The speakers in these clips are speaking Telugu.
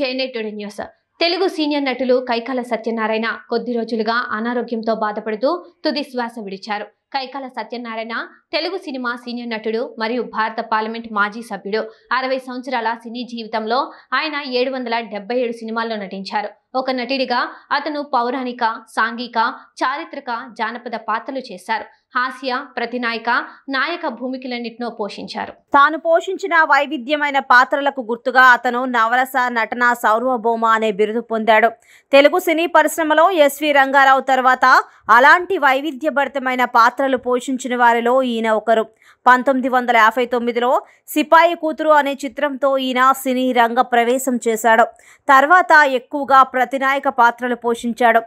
జయనేటుడి న్యూస్ తెలుగు సీనియర్ నటులు కైకాల సత్యనారాయణ కొద్ది రోజులుగా అనారోగ్యంతో బాధపడుతూ తుది శ్వాస విడిచారు కైకాల సత్యనారాయణ తెలుగు సినిమా సీనియర్ నటుడు మరియు భారత పార్లమెంట్ మాజీ సభ్యుడు అరవై సంవత్సరాల సినీ జీవితంలో ఆయన ఏడు వందల డెబ్బై ఏడు సినిమాల్లో నటించారు ఒక నటుడిగా అతను పౌరాణిక సాంఘిక చారిత్రక జానపద పాత్రలు చేశారు హాస్య ప్రతినాయక నాయక భూమికలన్నింటినో పోషించారు తాను పోషించిన వైవిధ్యమైన పాత్రలకు గుర్తుగా అతను నవరస నటన సౌర్వభౌమ అనే బిరుదు పొందాడు తెలుగు సినీ పరిశ్రమలో ఎస్వి రంగారావు తర్వాత అలాంటి వైవిధ్యభరితమైన పాత్ర పాత్రలు పోషించిన వారిలో ఈయన ఒకరు పంతొమ్మిది వందల యాభై తొమ్మిదిలో సిపాయి కూతురు అనే చిత్రంతో ఈయన సినీ రంగ ప్రవేశం చేశాడు తర్వాత ఎక్కువగా ప్రతినాయక పాత్రలు పోషించాడు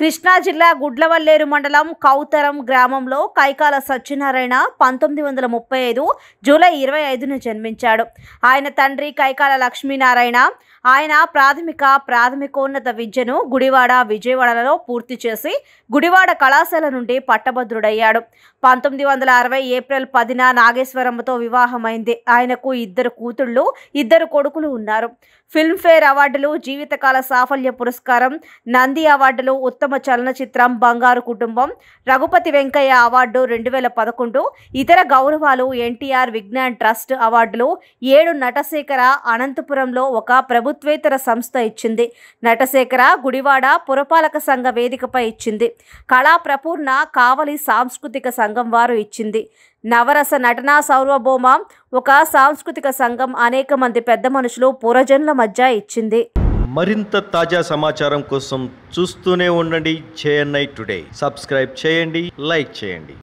కృష్ణా జిల్లా గుడ్లవల్లేరు మండలం కౌతరం గ్రామంలో కైకాల సత్యనారాయణ పంతొమ్మిది వందల ముప్పై ఐదు జూలై ఇరవై ఐదున జన్మించాడు ఆయన తండ్రి కైకాల లక్ష్మీనారాయణ ఆయన ప్రాథమిక ప్రాథమికోన్నత విద్యను గుడివాడ విజయవాడలలో పూర్తి చేసి గుడివాడ కళాశాల నుండి పట్టభద్రుడయ్యాడు చేశాడు పంతొమ్మిది వందల అరవై ఏప్రిల్ పదిన నాగేశ్వరమ్మతో వివాహమైంది ఆయనకు ఇద్దరు కూతుళ్ళు ఇద్దరు కొడుకులు ఉన్నారు ఫిల్మ్ఫేర్ అవార్డులు జీవితకాల సాఫల్య పురస్కారం నంది అవార్డులు ఉత్తమ చలనచిత్రం బంగారు కుటుంబం రఘుపతి వెంకయ్య అవార్డు రెండు వేల పదకొండు ఇతర గౌరవాలు ఎన్టీఆర్ విజ్ఞాన్ ట్రస్ట్ అవార్డులు ఏడు నటశేఖర అనంతపురంలో ఒక ప్రభుత్వేతర సంస్థ ఇచ్చింది నటశేఖర గుడివాడ పురపాలక సంఘ వేదికపై ఇచ్చింది కళా ప్రపూర్ణ కావలి సాంస్కృతిక సాంస్కృతిక సంఘం వారు ఇచ్చింది నవరస నటన సౌర్వభౌమ ఒక సాంస్కృతిక సంఘం అనేక మంది పెద్ద మనుషులు పూర్వజన్ల మధ్య ఇచ్చింది మరింత తాజా సమాచారం కోసం చూస్తూనే ఉండండి చేయండి టుడే సబ్స్క్రైబ్ చేయండి లైక్ చేయండి